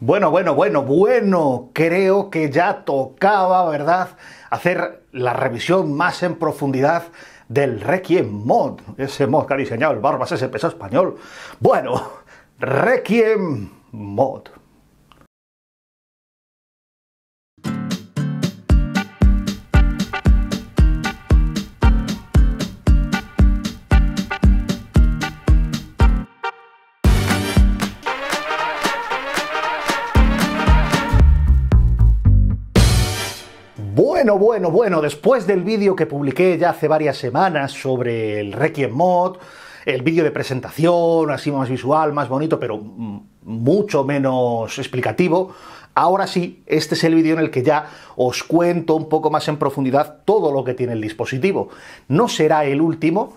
Bueno, bueno, bueno, bueno, creo que ya tocaba, ¿verdad? Hacer la revisión más en profundidad del Requiem Mod, ese mod que ha diseñado el Barbas, ese peso español. Bueno, Requiem Mod. bueno, bueno, después del vídeo que publiqué ya hace varias semanas sobre el Requiem Mod, el vídeo de presentación, así más visual, más bonito, pero mucho menos explicativo, ahora sí, este es el vídeo en el que ya os cuento un poco más en profundidad todo lo que tiene el dispositivo. No será el último,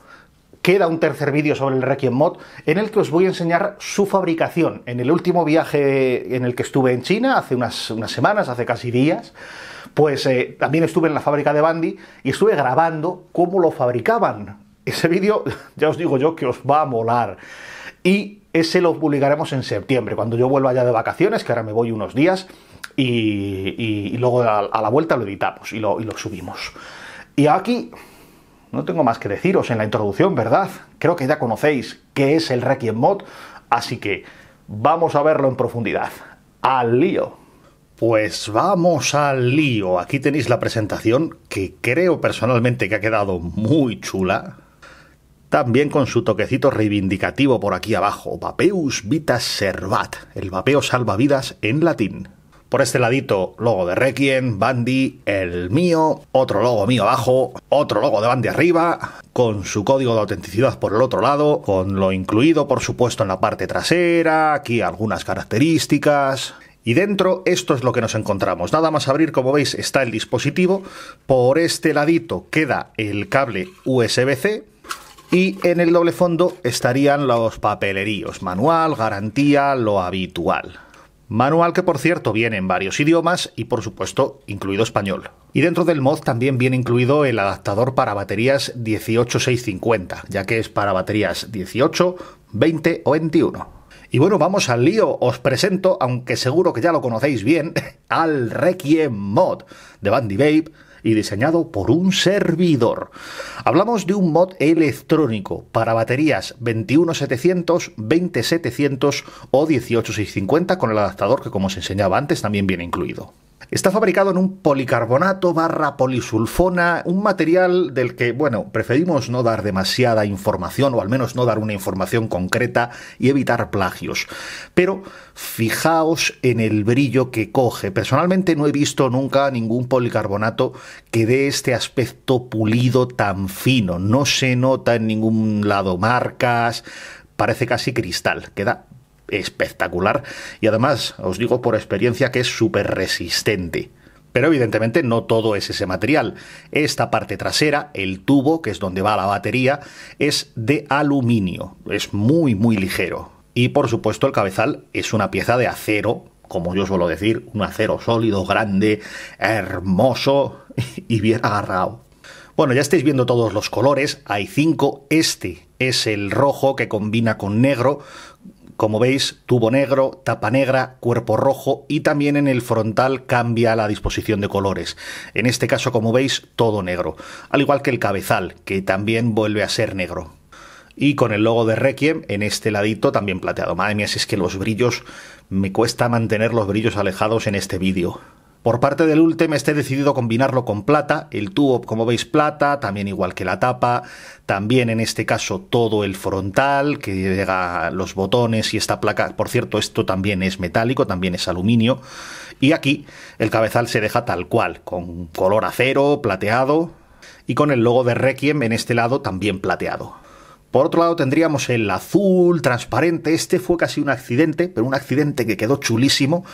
queda un tercer vídeo sobre el Requiem Mod en el que os voy a enseñar su fabricación. En el último viaje en el que estuve en China, hace unas, unas semanas, hace casi días, pues eh, también estuve en la fábrica de Bandy y estuve grabando cómo lo fabricaban. Ese vídeo, ya os digo yo, que os va a molar. Y ese lo publicaremos en septiembre, cuando yo vuelva ya de vacaciones, que ahora me voy unos días, y, luego a, la vuelta lo editamos y lo, y lo subimos. Y aquí no tengo más que deciros en la introducción, ¿verdad? Creo que ya conocéis qué es el Requiem Mod, así que vamos a verlo en profundidad. ¡Al lío! Pues vamos al lío. Aquí tenéis la presentación que creo personalmente que ha quedado muy chula. También con su toquecito reivindicativo por aquí abajo. Vapeus Vita servat. El vapeo salva vidas en latín. Por este ladito, logo de Requiem, Bandy, el mío, otro logo mío abajo, otro logo de Bandy arriba, con su código de autenticidad por el otro lado, con lo incluido por supuesto en la parte trasera, aquí algunas características, y dentro esto es lo que nos encontramos. Nada más abrir, como veis, está el dispositivo. Por este ladito queda el cable USB-C. Y en el doble fondo estarían los papeleríos, manual, garantía, lo habitual. Manual que por cierto viene en varios idiomas y por supuesto incluido español. Y dentro del mod también viene incluido el adaptador para baterías 18650, ya que es para baterías 18, 20 o 21. Y bueno, vamos al lío. Os presento, aunque seguro que ya lo conocéis bien, al Requiem Mod de Bandy Babe y diseñado por un servidor. Hablamos de un mod electrónico para baterías 21700, 20700 o 18650 con el adaptador que como os enseñaba antes también viene incluido. Está fabricado en un policarbonato barra polisulfona, un material del que, bueno, preferimos no dar demasiada información, o al menos no dar una información concreta y evitar plagios. Pero fijaos en el brillo que coge. Personalmente no he visto nunca ningún policarbonato que dé este aspecto pulido tan fino. No se nota en ningún lado marcas, parece casi cristal, queda espectacular y además os digo por experiencia que es súper resistente. Pero evidentemente no todo es ese material. Esta parte trasera, el tubo, que es donde va la batería, es de aluminio. Es muy, muy ligero. Y por supuesto el cabezal es una pieza de acero, como yo suelo decir, un acero sólido, grande, hermoso y bien agarrado. Bueno, ya estáis viendo todos los colores, hay cinco, este es el rojo que combina con negro, como veis, tubo negro, tapa negra, cuerpo rojo y también en el frontal cambia la disposición de colores. En este caso, como veis, todo negro. Al igual que el cabezal, que también vuelve a ser negro. Y con el logo de Requiem en este ladito también plateado. Madre mía, si es que los brillos... Me cuesta mantener los brillos alejados en este vídeo. Por parte del Ultem he decidido combinarlo con plata, el tubo como veis plata, también igual que la tapa, también en este caso todo el frontal que llega los botones y esta placa, por cierto esto también es metálico, también es aluminio y aquí el cabezal se deja tal cual, con color acero, plateado y con el logo de Requiem en este lado también plateado. Por otro lado tendríamos el azul transparente, este fue casi un accidente, pero un accidente que quedó chulísimo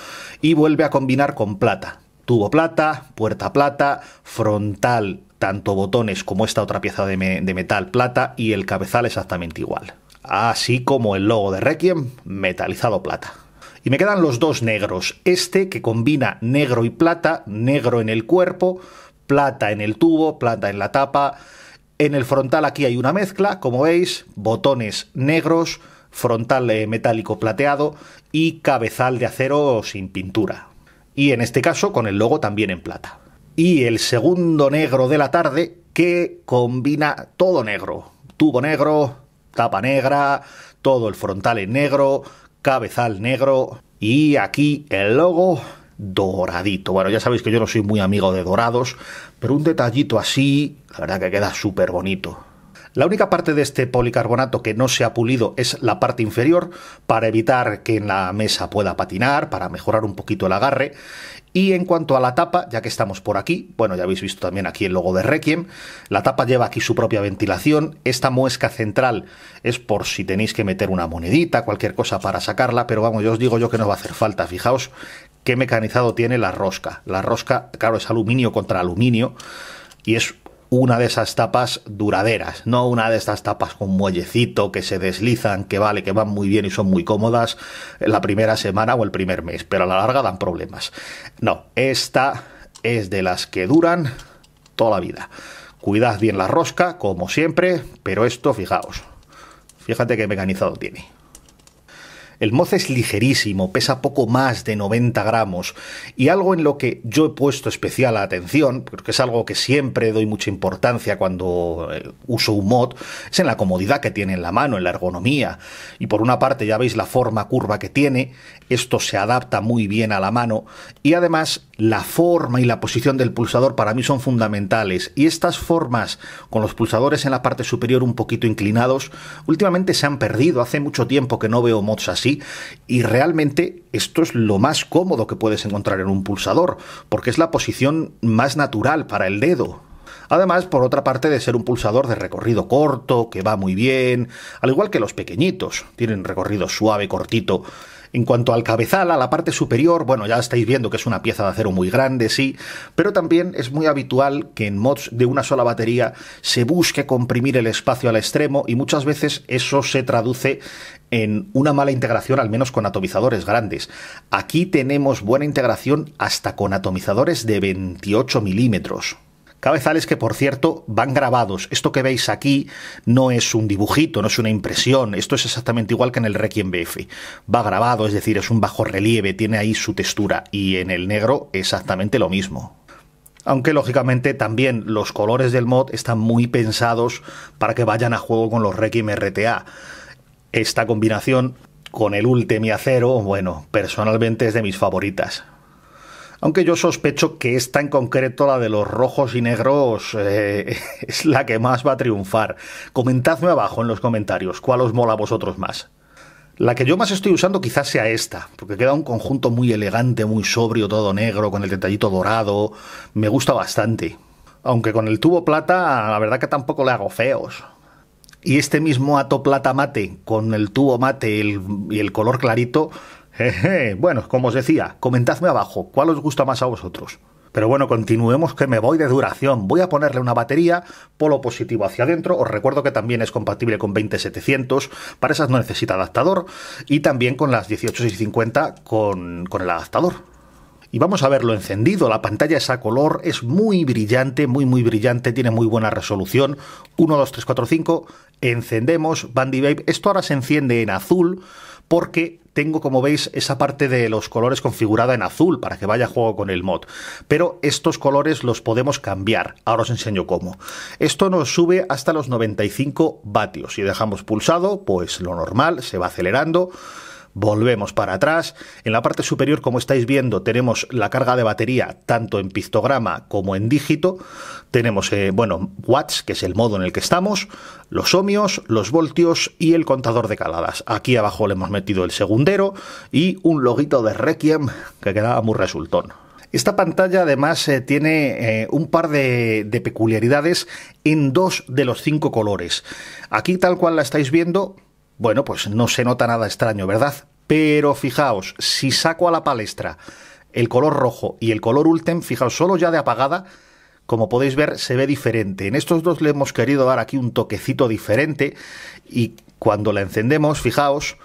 y vuelve a combinar con plata. Tubo plata, puerta plata, frontal, tanto botones como esta otra pieza de, metal plata y el cabezal exactamente igual. Así como el logo de Requiem, metalizado plata. Y me quedan los dos negros. Este que combina negro y plata, negro en el cuerpo, plata en el tubo, plata en la tapa, en el frontal aquí hay una mezcla, como veis, botones negros, frontal metálico plateado y cabezal de acero sin pintura. Y en este caso con el logo también en plata. Y el segundo negro de la tarde que combina todo negro. Tubo negro, tapa negra, todo el frontal en negro, cabezal negro y aquí el logo doradito. Bueno, ya sabéis que yo no soy muy amigo de dorados, pero un detallito así, la verdad que queda súper bonito. La única parte de este policarbonato que no se ha pulido es la parte inferior para evitar que en la mesa pueda patinar, para mejorar un poquito el agarre. Y en cuanto a la tapa, ya que estamos por aquí, bueno, ya habéis visto también aquí el logo de Requiem, la tapa lleva aquí su propia ventilación, esta muesca central es por si tenéis que meter una monedita, cualquier cosa para sacarla, pero vamos, yo os digo yo que no va a hacer falta, fijaos qué mecanizado tiene la rosca. La rosca, claro, es aluminio contra aluminio y es una de esas tapas duraderas, no una de estas tapas con muellecito que se deslizan, que vale, que van muy bien y son muy cómodas la primera semana o el primer mes, pero a la larga dan problemas. No, esta es de las que duran toda la vida. Cuidad bien la rosca, como siempre, pero esto, fijaos, fíjate qué mecanizado tiene. El mod es ligerísimo, pesa poco más de 90 gramos y algo en lo que yo he puesto especial atención, porque es algo que siempre doy mucha importancia cuando eh, uso un mod, es en la comodidad que tiene en la mano, en la ergonomía. Y por una parte ya veis la forma curva que tiene, esto se adapta muy bien a la mano y además la forma y la posición del pulsador para mí son fundamentales y estas formas con los pulsadores en la parte superior un poquito inclinados últimamente se han perdido, hace mucho tiempo que no veo mods así y realmente esto es lo más cómodo que puedes encontrar en un pulsador porque es la posición más natural para el dedo. Además, por otra parte, de ser un pulsador de recorrido corto, que va muy bien, al igual que los pequeñitos, tienen recorrido suave, cortito, en cuanto al cabezal, a la parte superior, bueno, ya estáis viendo que es una pieza de acero muy grande, sí, pero también es muy habitual que en mods de una sola batería se busque comprimir el espacio al extremo y muchas veces eso se traduce en una mala integración, al menos con atomizadores grandes. Aquí tenemos buena integración hasta con atomizadores de 28 milímetros. Cabezales que, por cierto, van grabados. Esto que veis aquí no es un dibujito, no es una impresión. Esto es exactamente igual que en el Requiem BF. Va grabado, es decir, es un bajo relieve, tiene ahí su textura. Y en el negro exactamente lo mismo aunque lógicamente también los colores del mod están muy pensados para que vayan a juego con los Requiem RTA. Esta combinación con el Ultemi Acero, bueno, personalmente es de mis favoritas aunque yo sospecho que esta en concreto, la de los rojos y negros, eh, es la que más va a triunfar. Comentadme abajo en los comentarios cuál os mola a vosotros más. La que yo más estoy usando quizás sea esta, porque queda un conjunto muy elegante, muy sobrio, todo negro, con el detallito dorado. Me gusta bastante. Aunque con el tubo plata, la verdad que tampoco le hago feos. Y este mismo ato plata mate, con el tubo mate y el color clarito, Jeje. Bueno, como os decía, comentadme abajo cuál os gusta más a vosotros. Pero bueno, continuemos que me voy de duración. Voy a ponerle una batería polo positivo hacia adentro. Os recuerdo que también es compatible con 20700. Para esas no necesita adaptador. Y también con las 18650 con, con el adaptador. Y vamos a verlo encendido. La pantalla es a color, es muy brillante, muy, muy brillante, tiene muy buena resolución. 1, 2, 3, 4, 5. Encendemos Bandy Babe. Esto ahora se enciende en azul porque tengo, como veis, esa parte de los colores configurada en azul para que vaya a juego con el mod. Pero estos colores los podemos cambiar. Ahora os enseño cómo. Esto nos sube hasta los 95 vatios. Si dejamos pulsado, pues lo normal, se va acelerando volvemos para atrás. En la parte superior, como estáis viendo, tenemos la carga de batería tanto en pictograma como en dígito. Tenemos, eh, bueno, watts, que es el modo en el que estamos, los ohmios, los voltios y el contador de caladas. Aquí abajo le hemos metido el segundero y un loguito de Requiem que quedaba muy resultón. Esta pantalla además eh, tiene eh, un par de, de peculiaridades en dos de los cinco colores. Aquí tal cual la estáis viendo, bueno, pues no se nota nada extraño, ¿verdad? Pero fijaos, si saco a la palestra el color rojo y el color ultem, fijaos, solo ya de apagada, como podéis ver, se ve diferente. En estos dos le hemos querido dar aquí un toquecito diferente y cuando la encendemos, fijaos,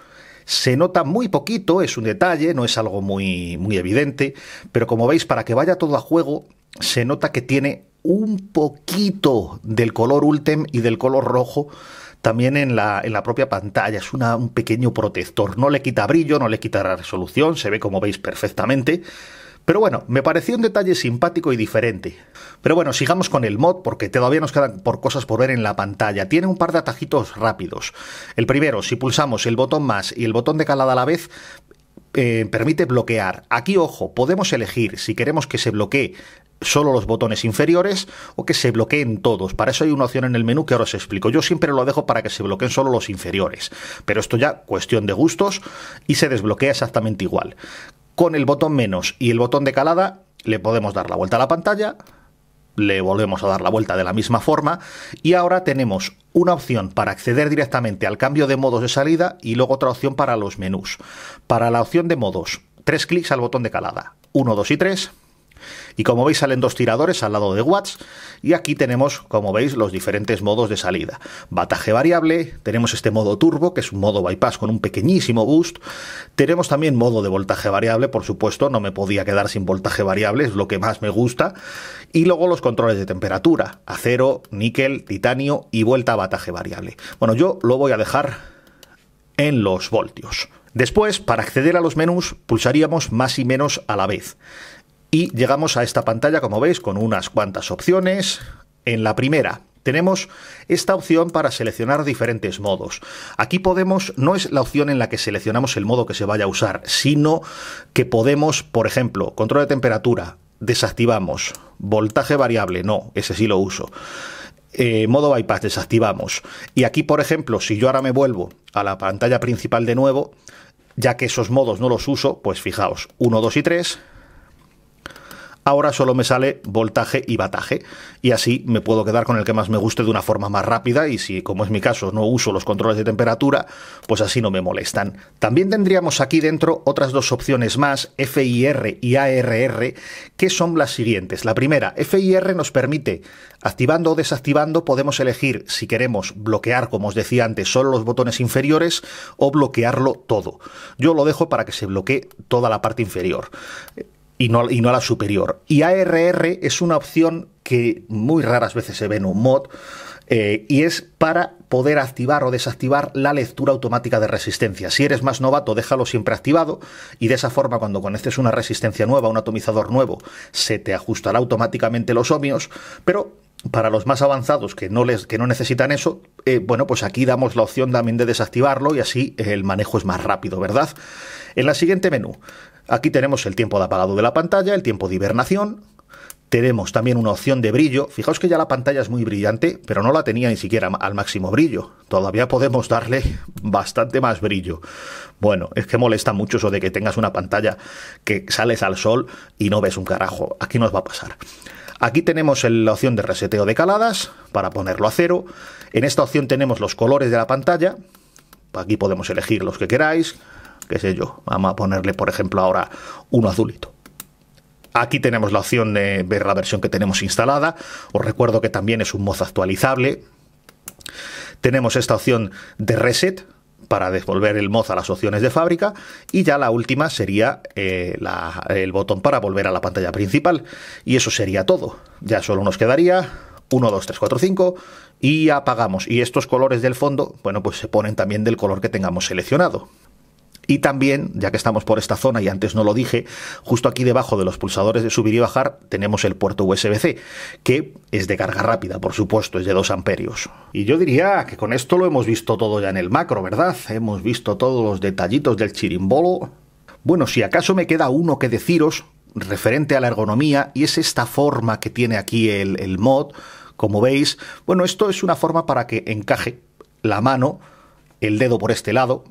se nota muy poquito, es un detalle, no es algo muy, muy evidente, pero como veis, para que vaya todo a juego, se nota que tiene un poquito del color ultem y del color rojo también en la, en la propia pantalla. Es un pequeño protector. No le quita brillo, no le quita resolución, se ve como veis perfectamente. Pero bueno, me pareció un detalle simpático y diferente. Pero bueno, sigamos con el mod porque todavía nos quedan por cosas por ver en la pantalla. Tiene un par de atajitos rápidos. El primero, si pulsamos el botón más y el botón de calada a la vez, eh, permite bloquear. Aquí, ojo, podemos elegir si queremos que se bloquee solo los botones inferiores o que se bloqueen todos. Para eso hay una opción en el menú que ahora os explico. Yo siempre lo dejo para que se bloqueen solo los inferiores, pero esto ya cuestión de gustos y se desbloquea exactamente igual. Con el botón menos y el botón de calada le podemos dar la vuelta a la pantalla, le volvemos a dar la vuelta de la misma forma y ahora tenemos una opción para acceder directamente al cambio de modos de salida y luego otra opción para los menús. Para la opción de modos, tres clics al botón de calada, 1, 2 y 3 y como veis salen dos tiradores al lado de Watts y aquí tenemos, como veis, los diferentes modos de salida. Bataje variable, tenemos este modo turbo, que es un modo bypass con un pequeñísimo boost. Tenemos también modo de voltaje variable, por supuesto, no me podía quedar sin voltaje variable, es lo que más me gusta. Y luego los controles de temperatura, acero, níquel, titanio y vuelta a bataje variable. Bueno, yo lo voy a dejar en los voltios. Después, para acceder a los menús, pulsaríamos más y menos a la vez. Y llegamos a esta pantalla, como veis, con unas cuantas opciones. En la primera, tenemos esta opción para seleccionar diferentes modos. Aquí podemos, no es la opción en la que seleccionamos el modo que se vaya a usar, sino que podemos, por ejemplo, control de temperatura, desactivamos, voltaje variable, no, ese sí lo uso. Eh, modo bypass desactivamos. Y aquí, por ejemplo, si yo ahora me vuelvo a la pantalla principal de nuevo, ya que esos modos no los uso, pues fijaos, 1, 2 y 3, Ahora solo me sale voltaje y bataje y así me puedo quedar con el que más me guste de una forma más rápida y si, como es mi caso, no uso los controles de temperatura, pues así no me molestan. También tendríamos aquí dentro otras dos opciones más, FIR y ARR, que son las siguientes. La primera, FIR nos permite, activando o desactivando, podemos elegir si queremos bloquear, como os decía antes, solo los botones inferiores o bloquearlo todo. Yo lo dejo para que se bloquee toda la parte inferior y no, y no la superior. Y ARR es una opción que muy raras veces se ve en un mod. Eh, y es para poder activar o desactivar la lectura automática de resistencia. Si eres más novato, déjalo siempre activado y de esa forma cuando conectes una resistencia nueva, un atomizador nuevo, se te ajustará automáticamente los ohmios, pero para los más avanzados que no, les, que no necesitan eso, eh, bueno, pues aquí damos la opción también de desactivarlo y así el manejo es más rápido, ¿verdad? En la siguiente menú Aquí tenemos el tiempo de apagado de la pantalla, el tiempo de hibernación, tenemos también una opción de brillo. Fijaos que ya la pantalla es muy brillante, pero no la tenía ni siquiera al máximo brillo. Todavía podemos darle bastante más brillo. Bueno, es que molesta mucho eso de que tengas una pantalla que sales al sol y no ves un carajo. Aquí nos va a pasar. Aquí tenemos la opción de reseteo de caladas para ponerlo a cero. En esta opción tenemos los colores de la pantalla. Aquí podemos elegir los que queráis, qué sé yo, vamos a ponerle por ejemplo ahora uno azulito. Aquí tenemos la opción de ver la versión que tenemos instalada. Os recuerdo que también es un mod actualizable. Tenemos esta opción de reset para devolver el mod a las opciones de fábrica y ya la última sería eh, el botón para volver a la pantalla principal y eso sería todo. Ya solo nos quedaría 1, 2, 3, 4, 5 y apagamos. Y estos colores del fondo, bueno, pues se ponen también del color que tengamos seleccionado. Y también, ya que estamos por esta zona y antes no lo dije, justo aquí debajo de los pulsadores de subir y bajar tenemos el puerto USB-C, que es de carga rápida, por supuesto, es de 2 amperios. Y yo diría que con esto lo hemos visto todo ya en el macro, ¿verdad? Hemos visto todos los detallitos del chirimbolo. Bueno, si acaso me queda uno que deciros referente a la ergonomía y es esta forma que tiene aquí el, el mod, como veis, bueno, esto es una forma para que encaje la mano, el dedo por este lado,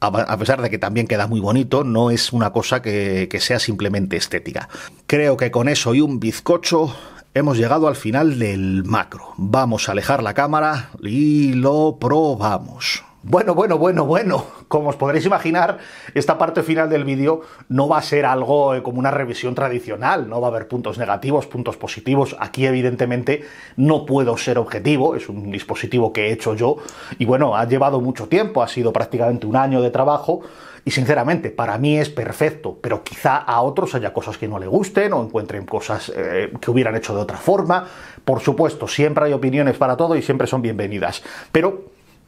a pesar de que también queda muy bonito, no es una cosa que, sea simplemente estética. Creo que con eso y un bizcocho hemos llegado al final del macro. Vamos a alejar la cámara y lo probamos. Bueno, bueno, bueno, bueno como os podréis imaginar, esta parte final del vídeo no va a ser algo eh, como una revisión tradicional, no va a haber puntos negativos, puntos positivos. Aquí, evidentemente, no puedo ser objetivo, es un dispositivo que he hecho yo y bueno, ha llevado mucho tiempo, ha sido prácticamente un año de trabajo y sinceramente, para mí es perfecto, pero quizá a otros haya cosas que no le gusten o encuentren cosas eh, que hubieran hecho de otra forma. Por supuesto, siempre hay opiniones para todo y siempre son bienvenidas. Pero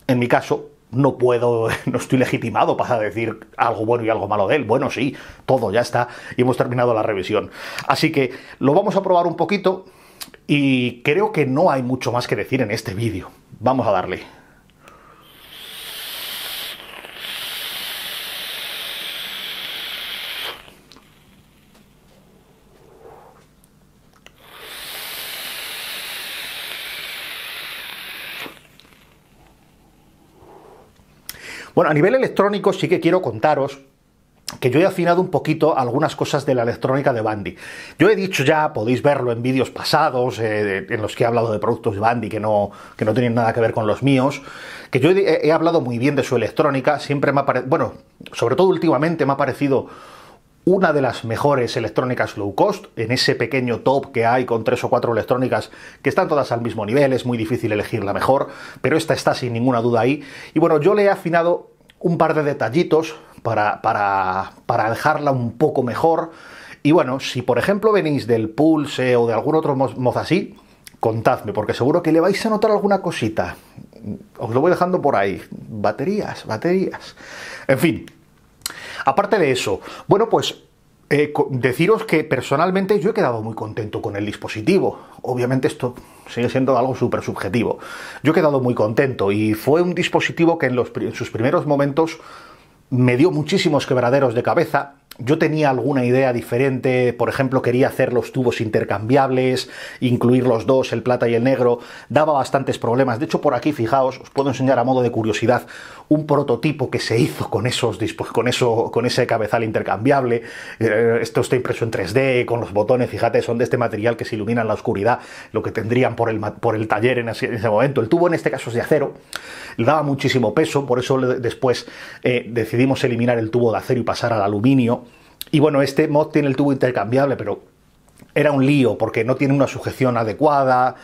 en mi caso, no puedo, no estoy legitimado para decir algo bueno y algo malo de él. Bueno, sí, todo, ya está. Y hemos terminado la revisión. Así que lo vamos a probar un poquito y creo que no hay mucho más que decir en este vídeo. Vamos a darle. Bueno, a nivel electrónico sí que quiero contaros que yo he afinado un poquito algunas cosas de la electrónica de Bandy. Yo he dicho ya, podéis verlo en vídeos pasados, eh, en los que he hablado de productos de Bandy que no, que no tienen nada que ver con los míos, que yo he, he hablado muy bien de su electrónica, siempre me ha parecido, bueno, sobre todo últimamente me ha parecido una de las mejores electrónicas low cost, en ese pequeño top que hay con tres o cuatro electrónicas que están todas al mismo nivel, es muy difícil elegir la mejor, pero esta está sin ninguna duda ahí. Y bueno, yo le he afinado un par de detallitos para, dejarla un poco mejor. Y bueno, si por ejemplo venís del Pulse o de algún otro moza así, contadme, porque seguro que le vais a notar alguna cosita. Os lo voy dejando por ahí. Baterías, baterías. En fin. Aparte de eso, bueno, pues eh, deciros que personalmente yo he quedado muy contento con el dispositivo. Obviamente esto sigue siendo algo súper subjetivo. Yo he quedado muy contento y fue un dispositivo que en, en sus primeros momentos me dio muchísimos quebraderos de cabeza. Yo tenía alguna idea diferente, por ejemplo, quería hacer los tubos intercambiables, incluir los dos, el plata y el negro, daba bastantes problemas. De hecho, por aquí, fijaos, os puedo enseñar a modo de curiosidad un prototipo que se hizo con esos con eso con ese cabezal intercambiable. Eh, esto está impreso en 3D con los botones, fíjate, son de este material que se ilumina en la oscuridad, lo que tendrían por el por el taller en ese, momento. El tubo en este caso es de acero, le daba muchísimo peso, por eso después eh, decidimos eliminar el tubo de acero y pasar al aluminio. Y bueno, este mod tiene el tubo intercambiable, pero era un lío porque no tiene una sujeción adecuada,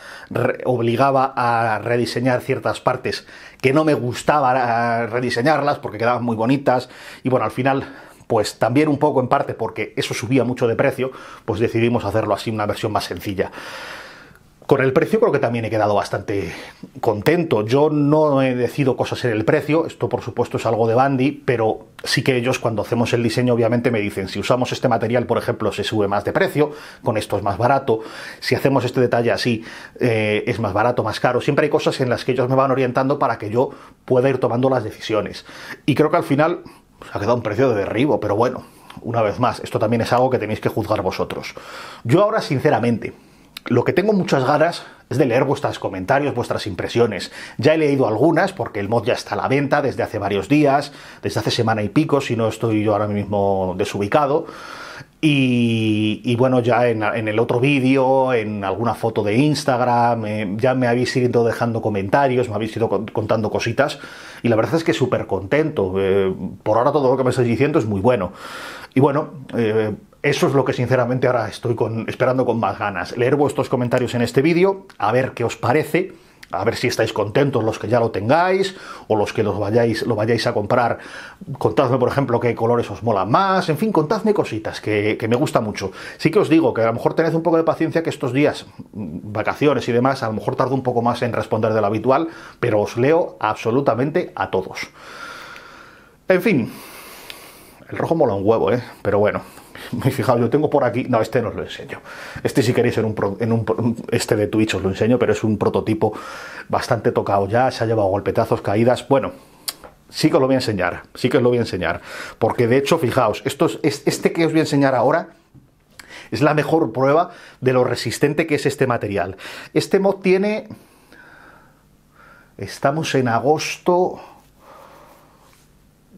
obligaba a rediseñar ciertas partes que no me gustaba rediseñarlas porque quedaban muy bonitas y bueno, al final pues también un poco en parte porque eso subía mucho de precio, pues decidimos hacerlo así una versión más sencilla. Con el precio creo que también he quedado bastante contento. Yo no he decidido cosas en el precio, esto por supuesto es algo de Bandy, pero sí que ellos cuando hacemos el diseño obviamente me dicen, si usamos este material, por ejemplo, se sube más de precio, con esto es más barato, si hacemos este detalle así, eh, es más barato, más caro. Siempre hay cosas en las que ellos me van orientando para que yo pueda ir tomando las decisiones. Y creo que al final pues, ha quedado un precio de derribo, pero bueno, una vez más, esto también es algo que tenéis que juzgar vosotros. Yo ahora, sinceramente, lo que tengo muchas ganas es de leer vuestros comentarios, vuestras impresiones. Ya he leído algunas porque el mod ya está a la venta desde hace varios días, desde hace semana y pico, si no estoy yo ahora mismo desubicado. Y, bueno, ya en, el otro vídeo, en alguna foto de Instagram, eh, ya me habéis ido dejando comentarios, me habéis ido contando cositas y la verdad es que súper contento. Eh, por ahora todo lo que me estáis diciendo es muy bueno. Y bueno, eh, eso es lo que sinceramente ahora estoy con, esperando con más ganas. Leer vuestros comentarios en este vídeo, a ver qué os parece a ver si estáis contentos los que ya lo tengáis o los que los vayáis, lo vayáis a comprar. Contadme, por ejemplo, qué colores os mola más. En fin, contadme cositas que, me gusta mucho. Sí que os digo que a lo mejor tened un poco de paciencia que estos días, mm, vacaciones y demás, a lo mejor tardo un poco más en responder de lo habitual, pero os leo absolutamente a todos. En fin, el rojo mola un huevo, ¿eh? Pero bueno. fijaos, yo tengo por aquí, no, este no os lo enseño. Este si queréis en un, en este de Twitch os lo enseño, pero es un prototipo bastante tocado ya, se ha llevado golpetazos, caídas, bueno, sí que os lo voy a enseñar, sí que os lo voy a enseñar, porque de hecho, fijaos, esto es, este que os voy a enseñar ahora es la mejor prueba de lo resistente que es este material. Este mod tiene... Estamos en agosto...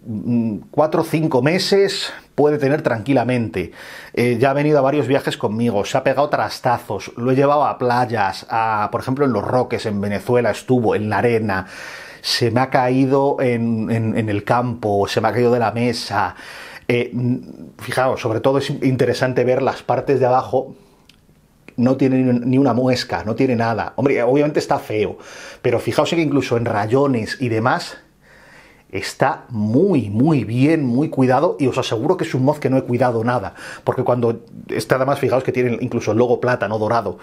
4 mm, o 5 meses, puede tener tranquilamente. Eh, ya ha venido a varios viajes conmigo, se ha pegado trastazos, lo he llevado a playas, a, por ejemplo en Los Roques, en Venezuela estuvo, en la arena, se me ha caído en, el campo, se me ha caído de la mesa. Eh, mm, fijaos, sobre todo es interesante ver las partes de abajo no tiene ni una muesca, no tiene nada. Hombre, obviamente está feo, pero fijaos que incluso en rayones y demás está muy, muy bien, muy cuidado y os aseguro que es un mod que no he cuidado nada, porque cuando está además, fijaos que tiene incluso el logo plata, no dorado.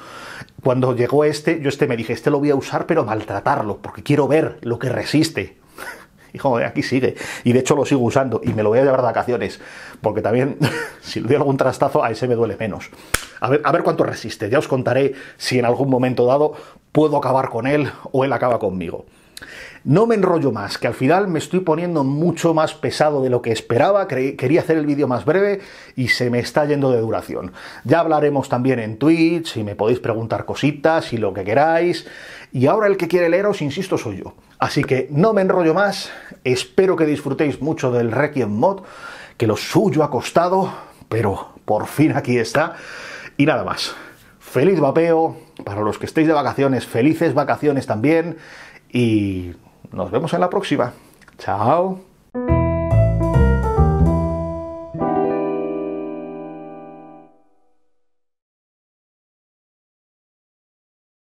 Cuando llegó este, yo este me dije, este lo voy a usar pero maltratarlo, porque quiero ver lo que resiste. Y joder, aquí sigue. Y de hecho lo sigo usando y me lo voy a llevar de vacaciones, porque también si le doy algún trastazo a ese me duele menos. A ver, a ver cuánto resiste, ya os contaré si en algún momento dado puedo acabar con él o él acaba conmigo. No me enrollo más, que al final me estoy poniendo mucho más pesado de lo que esperaba, quería hacer el vídeo más breve y se me está yendo de duración. Ya hablaremos también en Twitch, y me podéis preguntar cositas y lo que queráis. Y ahora el que quiere leeros, insisto, soy yo. Así que no me enrollo más, espero que disfrutéis mucho del Requiem Mod, que lo suyo ha costado, pero por fin aquí está. Y nada más. Feliz vapeo, para los que estéis de vacaciones, felices vacaciones también. Y nos vemos en la próxima. Chao.